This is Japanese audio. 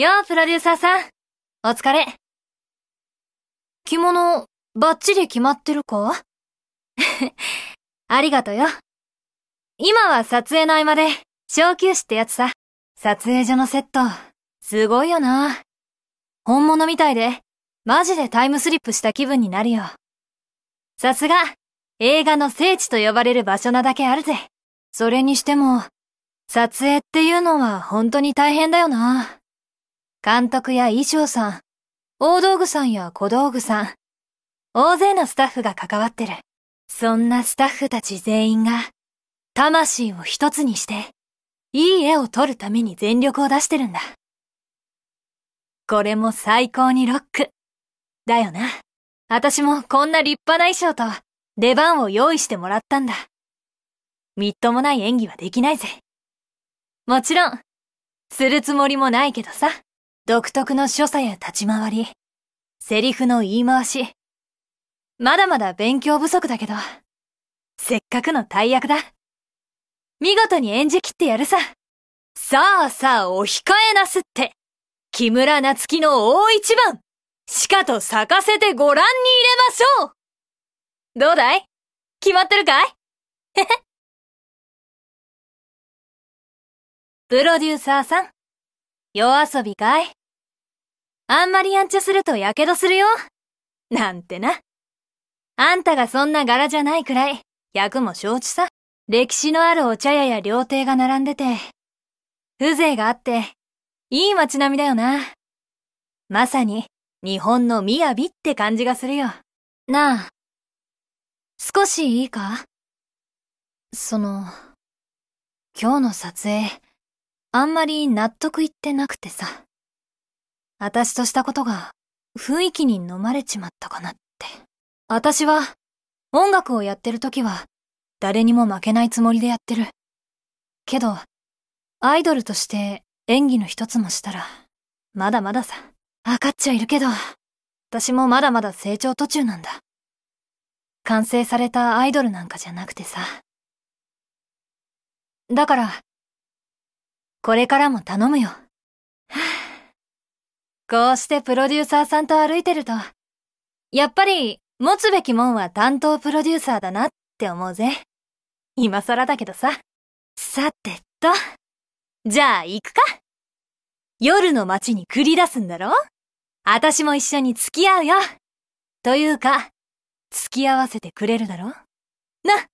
よう、プロデューサーさん。お疲れ。着物、バッチリ決まってるか ありがとうよ。今は撮影の合間で、小休止ってやつさ。撮影所のセット、すごいよな。本物みたいで、マジでタイムスリップした気分になるよ。さすが、映画の聖地と呼ばれる場所なだけあるぜ。それにしても、撮影っていうのは本当に大変だよな。監督や衣装さん、大道具さんや小道具さん、大勢のスタッフが関わってる。そんなスタッフたち全員が、魂を一つにして、いい絵を撮るために全力を出してるんだ。これも最高にロック。だよな。私もこんな立派な衣装と出番を用意してもらったんだ。みっともない演技はできないぜ。もちろん、するつもりもないけどさ。独特の所作や立ち回り、セリフの言い回し。まだまだ勉強不足だけど、せっかくの大役だ。見事に演じきってやるさ。さあさあお控えなすって、木村夏樹の大一番、しかと咲かせてご覧に入れましょうどうだい決まってるかいへへ。プロデューサーさん、夜遊びかいあんまりやんちゃすると火傷するよ。なんてな。あんたがそんな柄じゃないくらい、役も承知さ。歴史のあるお茶屋や料亭が並んでて、風情があって、いい街並みだよな。まさに、日本の雅って感じがするよ。なあ、少しいいかその、今日の撮影、あんまり納得いってなくてさ。私としたことが雰囲気に飲まれちまったかなって。私は音楽をやってる時は誰にも負けないつもりでやってる。けど、アイドルとして演技の一つもしたら、まだまださ、わかっちゃいるけど、私もまだまだ成長途中なんだ。完成されたアイドルなんかじゃなくてさ。だから、これからも頼むよ。こうしてプロデューサーさんと歩いてると、やっぱり持つべきもんは担当プロデューサーだなって思うぜ。今更だけどさ。さてと。じゃあ行くか夜の街に繰り出すんだろ私も一緒に付き合うよ。というか、付き合わせてくれるだろな